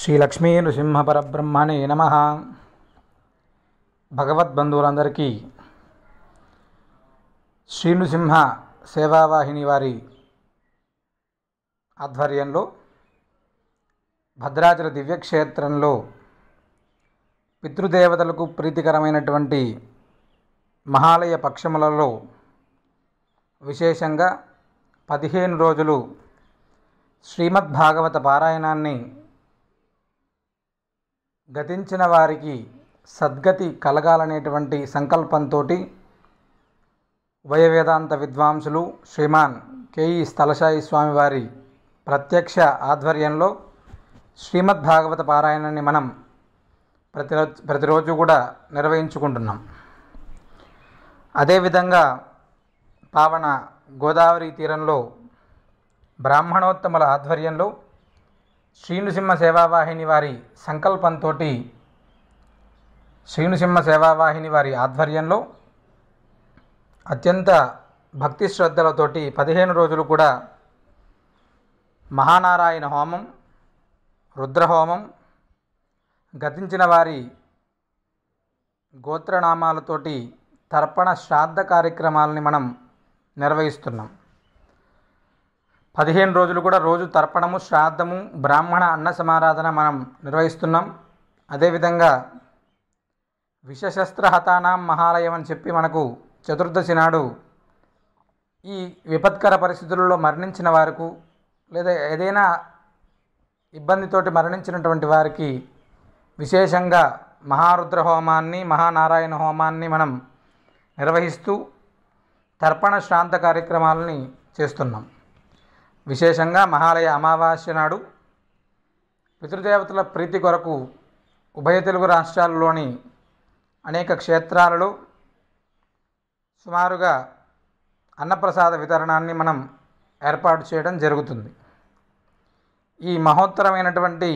శ్రీ లక్ష్మీ నృసింహ పరబ్రహ్మణే నమ భగవద్బంధువులందరికీ శ్రీ నృసింహ సేవావాహిని వారి ఆధ్వర్యంలో భద్రాచల దివ్యక్షేత్రంలో పితృదేవతలకు ప్రీతికరమైనటువంటి మహాలయ పక్షములలో విశేషంగా పదిహేను రోజులు శ్రీమద్భాగవత పారాయణాన్ని గతించిన వారికి సద్గతి కలగాలనేటువంటి సంకల్పంతో వయవేదాంత విద్వాంసులు శ్రీమాన్ కేఈ స్థలశాయి స్వామివారి ప్రత్యక్ష ఆధ్వర్యంలో శ్రీమద్భాగవత పారాయణాన్ని మనం ప్రతిరోజు ప్రతిరోజు కూడా నిర్వహించుకుంటున్నాం అదేవిధంగా పావన గోదావరి తీరంలో బ్రాహ్మణోత్తముల ఆధ్వర్యంలో శ్రీనుసింహ సేవావాహిని వారి సంకల్పంతో శ్రీనుసింహ సేవావాహిని వారి ఆధ్వర్యంలో అత్యంత భక్తి శ్రద్ధలతోటి పదిహేను రోజులు కూడా మహానారాయణ హోమం రుద్రహోమం గతించిన వారి గోత్రనామాలతోటి తర్పణ శ్రాద్ధ కార్యక్రమాలని మనం నిర్వహిస్తున్నాం పదిహేను రోజులు కూడా రోజు తర్పణము శ్రాద్ధము బ్రాహ్మణ అన్న సమారాధన మనం నిర్వహిస్తున్నాం అదేవిధంగా విషశస్త్ర హతానాం మహాలయం అని చెప్పి మనకు చతుర్దశి నాడు ఈ విపత్కర పరిస్థితులలో మరణించిన వారికి లేదా ఏదైనా ఇబ్బందితోటి మరణించినటువంటి వారికి విశేషంగా మహారుద్ర హోమాన్ని మహానారాయణ హోమాన్ని మనం నిర్వహిస్తూ తర్పణ శ్రాంత కార్యక్రమాలని చేస్తున్నాం విశేషంగా మహాలయ అమావాస్య నాడు పితృదేవతల ప్రీతి కొరకు ఉభయ తెలుగు రాష్ట్రాల్లోని అనేక క్షేత్రాలలో సుమారుగా అన్నప్రసాద వితరణాన్ని మనం ఏర్పాటు చేయడం జరుగుతుంది ఈ మహోత్తరమైనటువంటి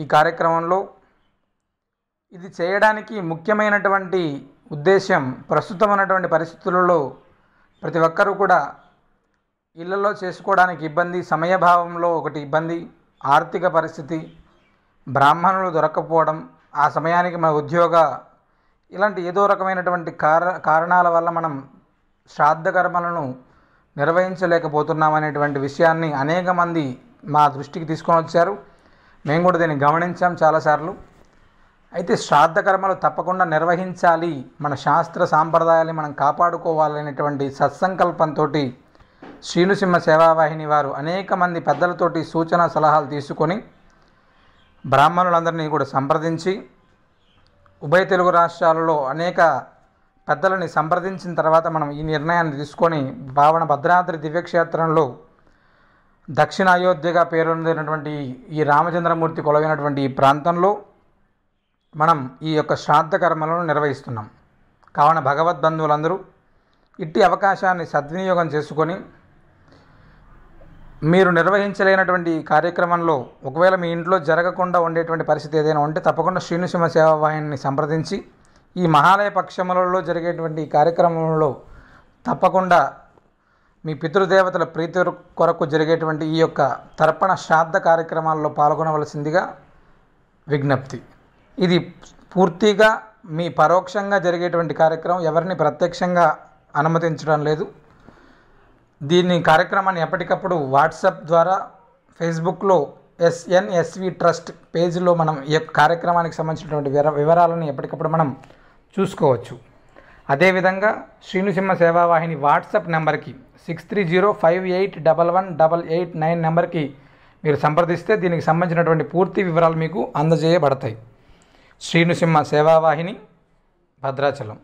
ఈ కార్యక్రమంలో ఇది చేయడానికి ముఖ్యమైనటువంటి ఉద్దేశం ప్రస్తుతం ఉన్నటువంటి పరిస్థితులలో ప్రతి ఒక్కరూ కూడా ఇళ్లలో చేసుకోవడానికి ఇబ్బంది సమయభావంలో ఒకటి ఇబ్బంది ఆర్థిక పరిస్థితి బ్రాహ్మణులు దొరకకపోవడం ఆ సమయానికి మన ఉద్యోగ ఇలాంటి ఏదో రకమైనటువంటి కార కారణాల వల్ల మనం శ్రాద్ధ కర్మలను నిర్వహించలేకపోతున్నామనేటువంటి విషయాన్ని అనేక మంది మా దృష్టికి తీసుకొని వచ్చారు మేము కూడా దీన్ని గమనించాం చాలాసార్లు అయితే శ్రాద్ధ కర్మలు తప్పకుండా నిర్వహించాలి మన శాస్త్ర సాంప్రదాయాన్ని మనం కాపాడుకోవాలనేటువంటి సత్సంకల్పంతో శ్రీనుసింహ సేవావాహిని వారు అనేక మంది పెద్దలతోటి సూచన సలహాలు తీసుకొని బ్రాహ్మణులందరినీ కూడా సంప్రదించి ఉభయ తెలుగు రాష్ట్రాలలో అనేక పెద్దలని సంప్రదించిన తర్వాత మనం ఈ నిర్ణయాన్ని తీసుకొని భావన భద్రాద్రి దివ్యక్షేత్రంలో దక్షిణ అయోధ్యగా పేరొందినటువంటి ఈ రామచంద్రమూర్తి కొలవైనటువంటి ఈ ప్రాంతంలో మనం ఈ యొక్క శ్రాద్ధ కర్మలను నిర్వహిస్తున్నాం కావున భగవద్బంధువులందరూ ఇట్టి అవకాశాన్ని సద్వినియోగం చేసుకొని మీరు నిర్వహించలేనటువంటి కార్యక్రమంలో ఒకవేళ మీ ఇంట్లో జరగకుండా ఉండేటువంటి పరిస్థితి ఏదైనా ఉంటే తప్పకుండా శ్రీనుసింహ వాహిని సంప్రదించి ఈ మహాలయ పక్షములలో జరిగేటువంటి కార్యక్రమంలో తప్పకుండా మీ పితృదేవతల ప్రీతి కొరకు జరిగేటువంటి ఈ యొక్క తర్పణ శ్రాద్ధ కార్యక్రమాల్లో పాల్గొనవలసిందిగా విజ్ఞప్తి ఇది పూర్తిగా మీ పరోక్షంగా జరిగేటువంటి కార్యక్రమం ఎవరిని ప్రత్యక్షంగా అనుమతించడం లేదు దీని కార్యక్రమాన్ని ఎప్పటికప్పుడు వాట్సాప్ ద్వారా ఫేస్బుక్లో ఎస్ఎన్ఎస్వి ట్రస్ట్ పేజీలో మనం ఈ కార్యక్రమానికి సంబంధించినటువంటి వివరాలను ఎప్పటికప్పుడు మనం చూసుకోవచ్చు అదేవిధంగా శ్రీనుసింహ సేవావాహిని వాట్సాప్ నెంబర్కి six three zero five eight double one double eight nine నెంబర్కి మీరు సంప్రదిస్తే దీనికి సంబంధించినటువంటి పూర్తి వివరాలు మీకు అందజేయబడతాయి శ్రీనుసింహ సేవావాహిని భద్రాచలం